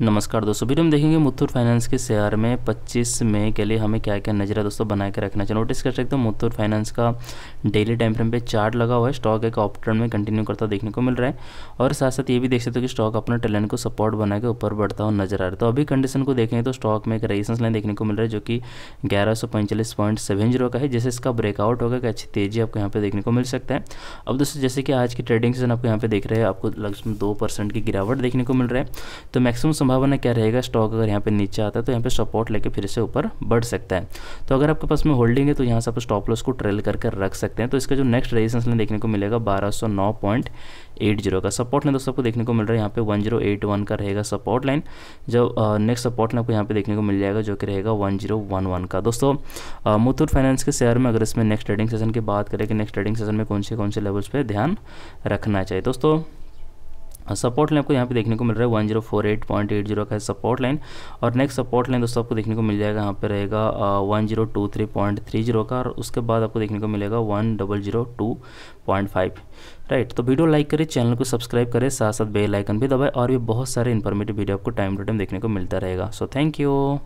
नमस्कार दोस्तों वीडियो में देखेंगे मुथूट फाइनेंस के शेयर में 25 मई के लिए हमें क्या क्या नजर है दोस्तों बना के रखना चाहिए नोटिस कर सकते हो मुथूट फाइनेंस का डेली टाइम फ्रेम पे चार्ट लगा हुआ है स्टॉक एक ऑप्टर्न में कंटिन्यू करता देखने को मिल रहा है और साथ साथ ये भी देख सकते हो कि स्टॉक अपने टैलेंट को सपोर्ट बना के ऊपर बढ़ता हुआ नजर आ रहा है तो अभी कंडीशन को देखेंगे तो स्टॉक में एक रेजिस्टेंस लाइन देखने को मिल रहा है जो कि ग्यारह का है जैसे इसका ब्रेकआउट होगा कि अच्छी तेजी आपको यहाँ पे देखने को मिल सकता है अब दोस्तों जैसे कि आज की ट्रेडिंग सीजन आपको यहाँ पे देख रहे हैं आपको लगभग दो की गिरावट देखने को मिल रहा है तो मैक्सिमम संभावना क्या रहेगा स्टॉक अगर यहाँ पे नीचे आता है तो यहाँ पे सपोर्ट लेके फिर से ऊपर बढ़ सकता है तो अगर आपके पास में होल्डिंग है तो यहाँ से आप स्टॉप लॉस को ट्रेल करके रख सकते हैं तो इसका जो नेक्स्ट रेजिस्टेंस लाइन देखने को मिलेगा बारह सौ नौ पॉइंट एट जीरो का सपोर्ट लाइन दोस्तों आपको देखने को मिल रहा है यहाँ पे वन जीरो एट वन का रहेगा सपोर्ट लाइन जब नेक्स्ट सपोर्ट लाइन आपको यहाँ पे देखने को मिल जाएगा जो कि रहेगा वन जीरो वन वन का दोस्तों मुथूट फाइनेंस के शेयर में अगर इसमें नेक्स्ट ट्रेडिंग सेशन की बात करें कि नेक्स्ट ट्रेडिंग सेशन में कौन से कौन से लेवल्स पर ध्यान रखना चाहिए दोस्तों सपोर्ट हाँ, लाइन आपको यहाँ पे देखने को मिल रहा है one zero four eight point eight zero का है सपोर्ट लाइन और नेक्स्ट सपोर्ट लाइन दोस्तों आपको देखने को मिल जाएगा यहाँ पे रहेगा one zero two three point three zero का और उसके बाद आपको देखने को मिलेगा one double zero two point five right तो वीडियो लाइक करें चैनल को सब्सक्राइब करें साथ साथ बेल आइकन भी दबाए और भी बहुत सारे इन्फॉर्मेटिव वीडियो आपको टाइम टू टाइम देखने को मिलता रहेगा सो थैंक यू